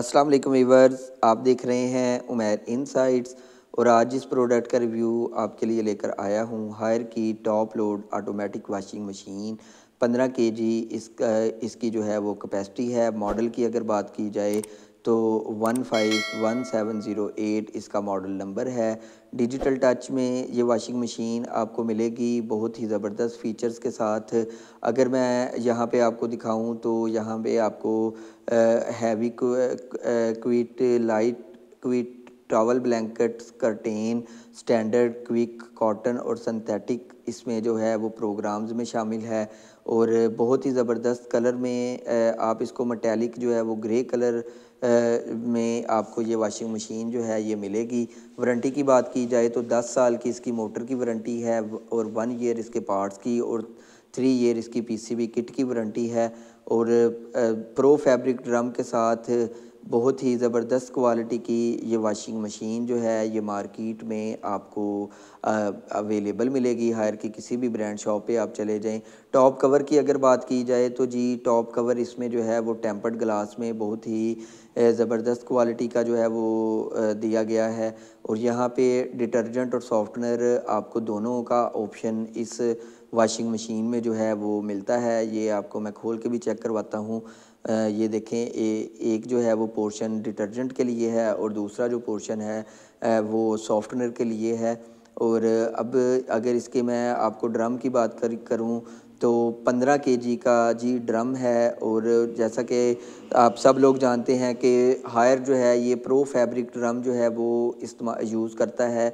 अस्सलाम वालेकुम वीवर्स आप देख रहे हैं उमैर इनसाइट्स और आज इस प्रोडक्ट का रिव्यू आपके लिए लेकर आया हूँ हायर की top load automatic washing machine 15 K जी इसका इसकी जो है वो कैपेसिटी है मॉडल की अगर बात की जाए तो one five one seven zero eight इसका मॉडल नंबर है डिजिटल टच में ये वाशिंग मशीन आपको मिलेगी बहुत ही ज़बरदस्त फीचर्स के साथ अगर मैं यहाँ पे आपको दिखाऊँ तो यहाँ पे आपको heavy quilt light quilt towel blankets curtain standard quick cotton और सिंथेटिक इसमें जो है वो प्रोग्राम्स में शामिल है और बहुत ही ज़बरदस्त कलर में आप इसको मटैलिक जो है वो ग्रे कलर में आपको ये वाशिंग मशीन जो है ये मिलेगी वारंटी की बात की जाए तो 10 साल की इसकी मोटर की वारंटी है और वन ईयर इसके पार्ट्स की और थ्री ईयर इसकी पीसीबी किट की वारंटी है और प्रो फैब्रिक ड्रम के साथ बहुत ही ज़बरदस्त क्वालिटी की ये वाशिंग मशीन जो है ये मार्केट में आपको अवेलेबल मिलेगी हायर की किसी भी ब्रांड शॉप पे आप चले जाएं टॉप कवर की अगर बात की जाए तो जी टॉप कवर इसमें जो है वो टेम्पर्ड ग्लास में बहुत ही ज़बरदस्त क्वालिटी का जो है वो दिया गया है और यहाँ पे डिटर्जेंट और सॉफ्टनर आपको दोनों का ऑप्शन इस वाशिंग मशीन में जो है वो मिलता है ये आपको मैं खोल के भी चेक करवाता हूँ ये देखें ए, एक जो है वो पोर्शन डिटर्जेंट के लिए है और दूसरा जो पोर्शन है वो सॉफ्टवेयर के लिए है और अब अगर इसके मैं आपको ड्रम की बात कर करूँ तो 15 के का जी ड्रम है और जैसा कि आप सब लोग जानते हैं कि हायर जो है ये प्रो फैब्रिक ड्रम जो है वो इस्तेमाल यूज़ करता है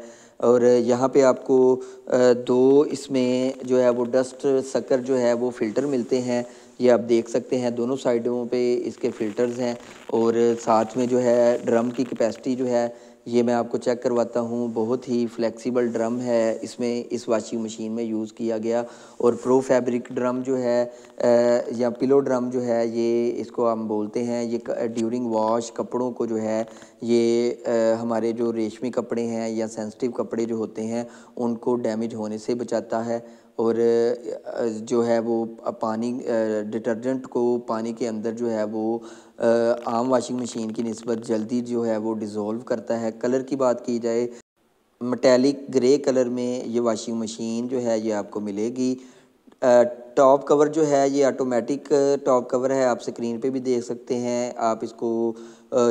और यहाँ पे आपको दो इसमें जो है वो डस्ट सकर जो है वो फ़िल्टर मिलते हैं ये आप देख सकते हैं दोनों साइडों पे इसके फ़िल्टर्स हैं और साथ में जो है ड्रम की कैपेसिटी जो है ये मैं आपको चेक करवाता हूँ बहुत ही फ्लेक्सिबल ड्रम है इसमें इस वाशिंग मशीन में यूज़ किया गया और प्रो फैब्रिक ब्रिक ड्रम जो है या पिलो ड्रम जो है ये इसको हम बोलते हैं ये ड्यूरिंग वॉश कपड़ों को जो है ये हमारे जो रेशमी कपड़े हैं या सेंसिटिव कपड़े जो होते हैं उनको डैमेज होने से बचाता है और जो है वो पानी डिटर्जेंट को पानी के अंदर जो है वो आम वाशिंग मशीन की नस्बत जल्दी जो है वो डिज़ोल्व करता है कलर की बात की जाए मटैलिक ग्रे कलर में ये वाशिंग मशीन जो है ये आपको मिलेगी टॉप कवर जो है ये ऑटोमेटिक टॉप कवर है आप स्क्रीन पे भी देख सकते हैं आप इसको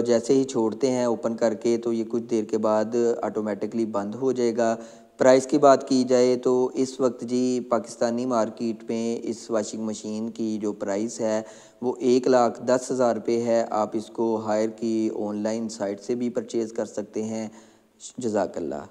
जैसे ही छोड़ते हैं ओपन करके तो ये कुछ देर के बाद ऑटोमेटिकली बंद हो जाएगा प्राइस की बात की जाए तो इस वक्त जी पाकिस्तानी मार्केट में इस वाशिंग मशीन की जो प्राइस है वो एक लाख दस हज़ार रुपये है आप इसको हायर की ऑनलाइन साइट से भी परचेज़ कर सकते हैं जजाकल्ला